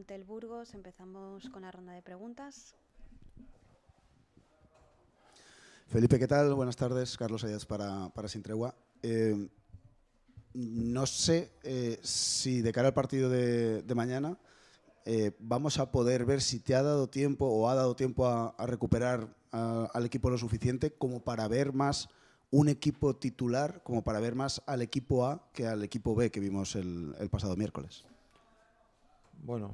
ante Burgos. Empezamos con la ronda de preguntas. Felipe, ¿qué tal? Buenas tardes. Carlos Ayaz para, para Sin Tregua. Eh, no sé eh, si de cara al partido de, mañana eh, vamos a poder ver si te ha dado tiempo o ha dado tiempo a, recuperar al equipo lo suficiente como para ver más un equipo titular como para ver más al equipo A que al equipo B que vimos el pasado miércoles? Bueno,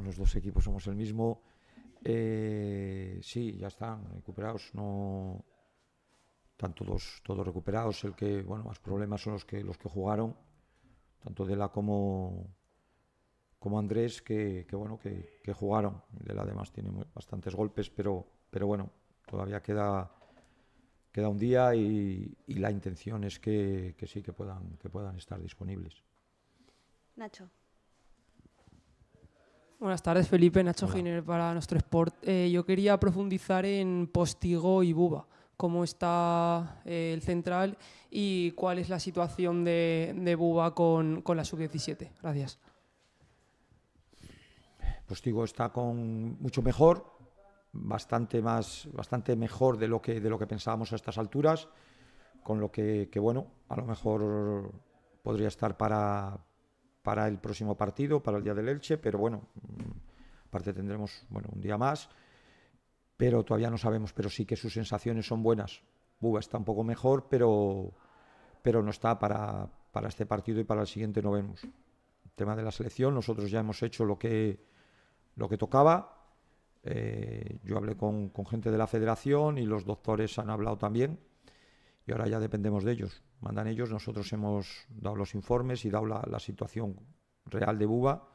los dos equipos, somos el mismo. Eh, sí, ya están recuperados, no están todos, todos recuperados. El que, bueno, más problemas son los que los que jugaron, tanto Dela como, como Andrés, que, que bueno, que, que, jugaron. la además tiene bastantes golpes, pero, pero bueno, todavía queda queda un día y, y la intención es que, que, sí que puedan que puedan estar disponibles. Nacho. Buenas tardes, Felipe. Nacho Giner para nuestro Sport. Eh, yo quería profundizar en Postigo y Buba. ¿Cómo está eh, el central y cuál es la situación de, Buba con, la sub-17? Gracias. Postigo está con mucho mejor, bastante más, bastante mejor de lo que de lo que pensábamos a estas alturas, con lo que, que bueno, a lo mejor podría estar para para el próximo partido, para el día del Elche, pero bueno, mm, aparte tendremos bueno, un día más, pero todavía no sabemos, pero sí que sus sensaciones son buenas. Buba está un poco mejor, pero, pero no está para, para este partido y para el siguiente no vemos. El tema de la selección, nosotros ya hemos hecho lo que, lo que tocaba. Eh, yo hablé con, con gente de la federación y los doctores han hablado también y ahora ya dependemos de ellos. Mandan ellos, nosotros hemos dado los informes y dado la, situación real de Buba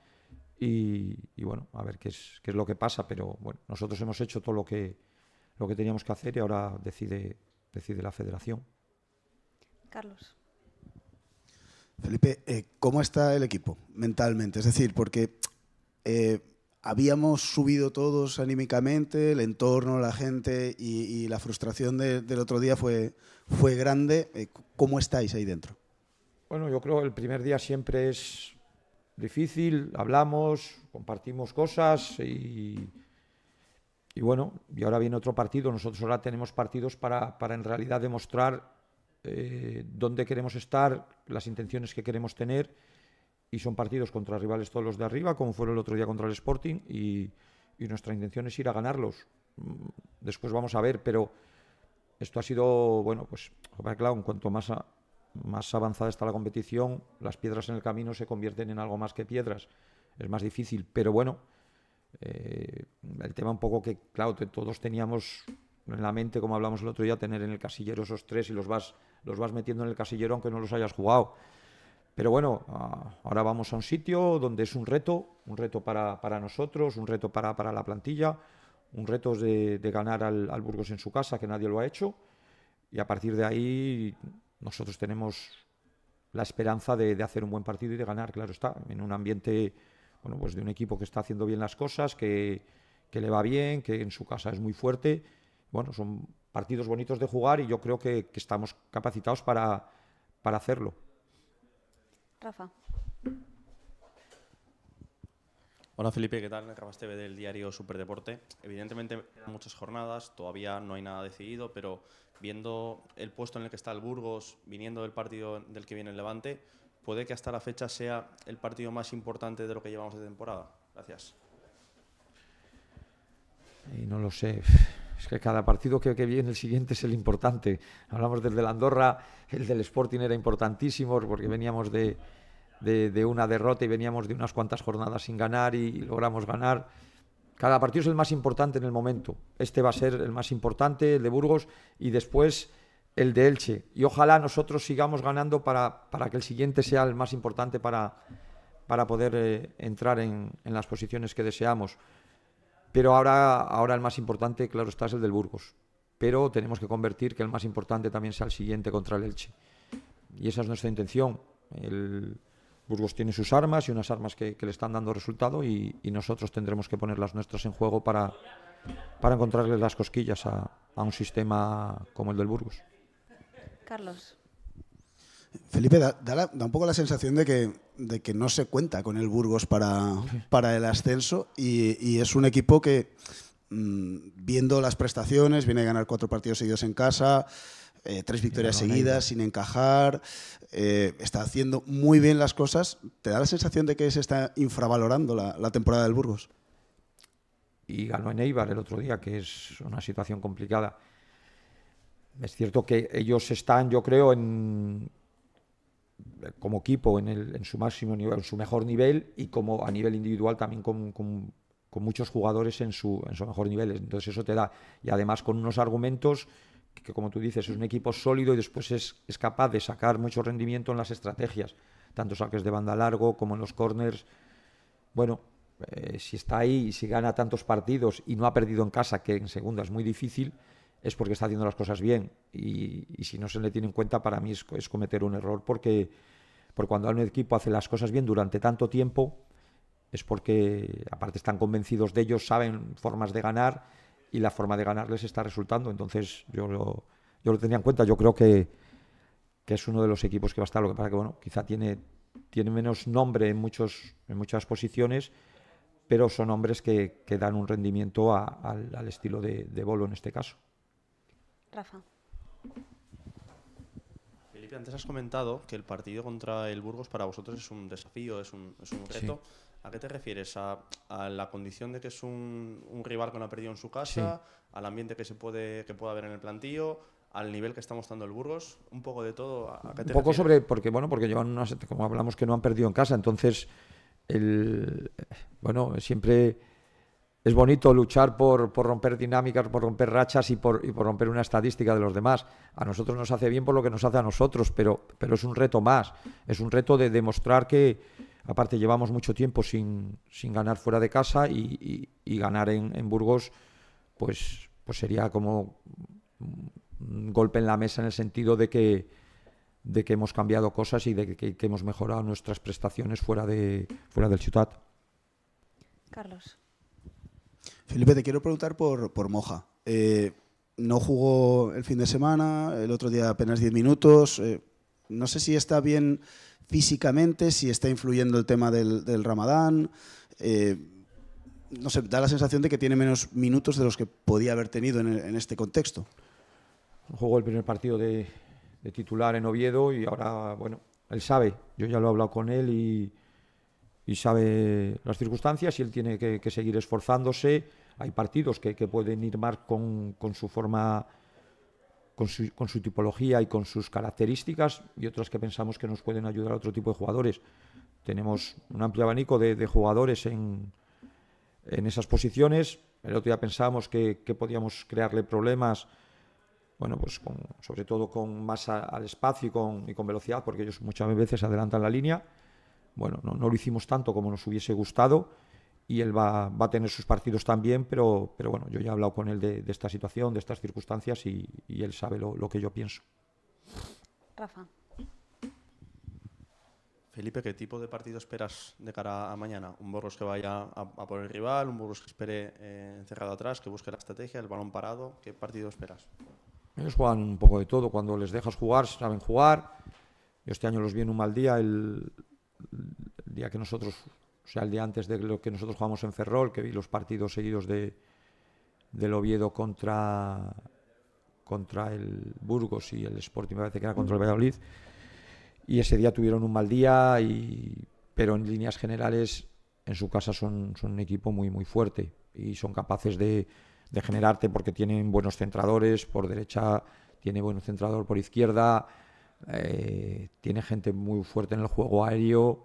y, bueno, a ver qué es, qué es, lo que pasa, pero bueno, nosotros hemos hecho todo lo que, lo que teníamos que hacer y ahora decide, decide la federación. Carlos. Felipe, eh, ¿cómo está el equipo mentalmente? Es decir, porque eh, habíamos subido todos anímicamente, el entorno, la gente y, la frustración del otro día fue, fue grande. Eh, ¿Cómo estáis ahí dentro? Bueno, yo creo que el primer día siempre es difícil, hablamos, compartimos cosas y, y bueno, y ahora viene otro partido, nosotros ahora tenemos partidos para, para en realidad demostrar eh, dónde queremos estar, las intenciones que queremos tener y son partidos contra rivales todos los de arriba, como fueron el otro día contra el Sporting, y, y nuestra intención es ir a ganarlos. Mm, después vamos a ver, pero esto ha sido, bueno, pues claro, en cuanto más, más avanzada está la competición, las piedras en el camino se convierten en algo más que piedras. Es más difícil, pero bueno, eh, el tema un poco que, claro, todos teníamos en la mente, como hablamos el otro día, tener en el casillero esos tres y los vas, los vas metiendo en el casillero aunque no los hayas jugado. Pero bueno, ah, ahora vamos a un sitio donde es un reto, un reto para, nosotros, un reto para, la plantilla, un reto de, ganar al, Burgos en su casa, que nadie lo ha hecho. Y a partir de ahí nosotros tenemos la esperanza de, hacer un buen partido y de ganar, claro está, en un ambiente bueno, pues de un equipo que está haciendo bien las cosas, que, le va bien, que en su casa es muy fuerte. Bueno, son partidos bonitos de jugar y yo creo que, que estamos capacitados para, para hacerlo. Rafa. Hola Felipe, ¿qué tal? de TV del diario Superdeporte. Evidentemente muchas jornadas, todavía no hay nada decidido, pero viendo el puesto en el que está el Burgos, viniendo del partido del que viene el Levante, puede que hasta la fecha sea el partido más importante de lo que llevamos de temporada. Gracias. Y eh, no lo sé es que cada partido que, que, viene, el siguiente es el importante. Hablamos del la Andorra, el del Sporting era importantísimo porque veníamos de, una derrota y veníamos de unas cuantas jornadas sin ganar y, logramos ganar. Cada partido es el más importante en el momento. Este va a ser el más importante, el de Burgos y después el de Elche. Y ojalá nosotros sigamos ganando para, que el siguiente sea el más importante para, para poder eh, entrar en, en las posiciones que deseamos. Pero ahora, ahora el más importante, claro está, es el del Burgos. Pero tenemos que convertir que el más importante también sea el siguiente contra el Elche. Y esa es nuestra intención. El Burgos tiene sus armas y unas armas que, le están dando resultado y, nosotros tendremos que poner las nuestras en juego para, para encontrarle las cosquillas a, a un sistema como el del Burgos. Carlos. Felipe, da, un poco la sensación de que, no se cuenta con el Burgos para, el ascenso y, es un equipo que, mm, viendo las prestaciones, viene a ganar cuatro partidos seguidos en casa, eh, tres victorias seguidas sin encajar, eh, está haciendo muy bien las cosas. ¿Te da la sensación de que se está infravalorando la, la temporada del Burgos? Y ganó en Eibar el otro día, que es una situación complicada. Es cierto que ellos están, yo creo, en, como equipo en, su máximo nivel, en su mejor nivel y como a nivel individual también con, muchos jugadores en su, en su mejor nivel. Entonces eso te da, y además con unos argumentos que, como tú dices, es un equipo sólido y después es, capaz de sacar mucho rendimiento en las estrategias, tanto saques de banda largo como en los corners. Bueno, eh, si está ahí y si gana tantos partidos y no ha perdido en casa, que en segunda es muy difícil, es porque está haciendo las cosas bien. Y, si no se le tiene en cuenta, para mí es cometer un error porque porque cuando un equipo hace las cosas bien durante tanto tiempo, es porque aparte están convencidos de ellos, saben formas de ganar y la forma de ganar les está resultando. Entonces yo lo, yo lo tenía en cuenta, yo creo que, es uno de los equipos que va a estar, lo que pasa que bueno, quizá tiene, tiene menos nombre en, muchos, en muchas posiciones, pero son hombres que, que dan un rendimiento al, estilo de Bolo en este caso. Rafa. Felipe, antes has comentado que el partido contra el Burgos para vosotros es un desafío, es un, reto. ¿A qué te refieres? ¿A, la condición de que es un, rival que no ha perdido en su casa? ¿Al ambiente que se puede que pueda haber en el plantillo? ¿Al nivel que está mostrando el Burgos? Un poco de todo. un poco sobre porque bueno porque llevan unas como hablamos que no han perdido en casa entonces el bueno siempre es bonito luchar por, romper dinámicas, por romper rachas y por, y por, romper una estadística de los demás. A nosotros nos hace bien por lo que nos hace a nosotros, pero, pero es un reto más. Es un reto de demostrar que, aparte, llevamos mucho tiempo sin, sin ganar fuera de casa y, ganar en, Burgos, pues, pues sería como un golpe en la mesa en el sentido de que, de que hemos cambiado cosas y de que, que hemos mejorado nuestras prestaciones fuera, de, fuera del ciudad. Carlos. Felipe, te quiero preguntar por, Moja. Eh, no jugó el fin de semana, el otro día apenas 10 minutos. Eh, no sé si está bien físicamente, si está influyendo el tema del, Ramadán. Eh, no sé, da la sensación de que tiene menos minutos de los que podía haber tenido en, este contexto. Jugó el primer partido de, titular en Oviedo y ahora, bueno, él sabe, yo ya lo he hablado con él y, sabe las circunstancias y él tiene que seguir esforzándose hay partidos que, pueden ir más con, su forma, con su, tipología y con sus características y otras que pensamos que nos pueden ayudar a otro tipo de jugadores. Tenemos un amplio abanico de, jugadores en, en, esas posiciones. El otro día pensábamos que, podíamos crearle problemas bueno, pues sobre todo con más al espacio y con, velocidad, porque ellos muchas veces adelantan la línea. Bueno, no, no, lo hicimos tanto como nos hubiese gustado y él va, a tener sus partidos también, pero, pero bueno, yo ya he hablado con él de, esta situación, de estas circunstancias y, él sabe lo, que yo pienso. Rafa. Felipe, ¿qué tipo de partido esperas de cara a mañana? ¿Un Borros que vaya a, a por el rival? ¿Un Borros que espere eh, encerrado atrás, que busque la estrategia, el balón parado? ¿Qué partido esperas? Ellos juegan un poco de todo. Cuando les dejas jugar, saben jugar. este año los vi en un mal día. el día que nosotros o sea, el día antes de lo que nosotros jugamos en Ferrol, que vi los partidos seguidos de, del Oviedo contra, contra el Burgos y el Sporting, me que era contra el Valladolid, y ese día tuvieron un mal día, pero en líneas generales en su casa son, un equipo muy, muy fuerte y son capaces de, generarte porque tienen buenos centradores, por derecha tiene buen centrador por izquierda, eh, tiene gente muy fuerte en el juego aéreo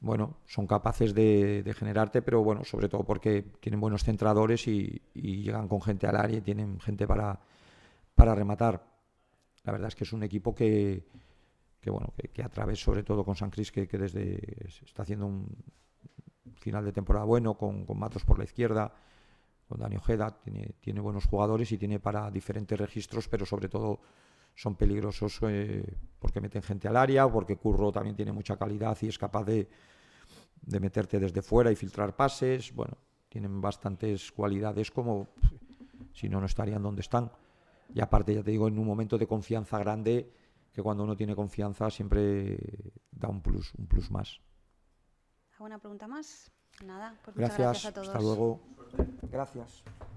bueno, son capaces de, generarte, pero bueno, sobre todo porque tienen buenos centradores y, llegan con gente al área y tienen gente para, para rematar. La verdad es que es un equipo que, que bueno, que, a través, sobre todo con San Cris, que, que, desde está haciendo un final de temporada bueno, con, Matos por la izquierda, con Dani Ojeda, tiene, tiene buenos jugadores y tiene para diferentes registros, pero sobre todo son peligrosos eh, porque meten gente al área, porque Curro también tiene mucha calidad y es capaz de, meterte desde fuera y filtrar pases. Bueno, tienen bastantes cualidades como si no, no estarían donde están. Y aparte, ya te digo, en un momento de confianza grande, que cuando uno tiene confianza siempre da un plus, un plus más. ¿Alguna pregunta más? Nada, pues gracias, gracias a todos. Hasta luego. Gracias.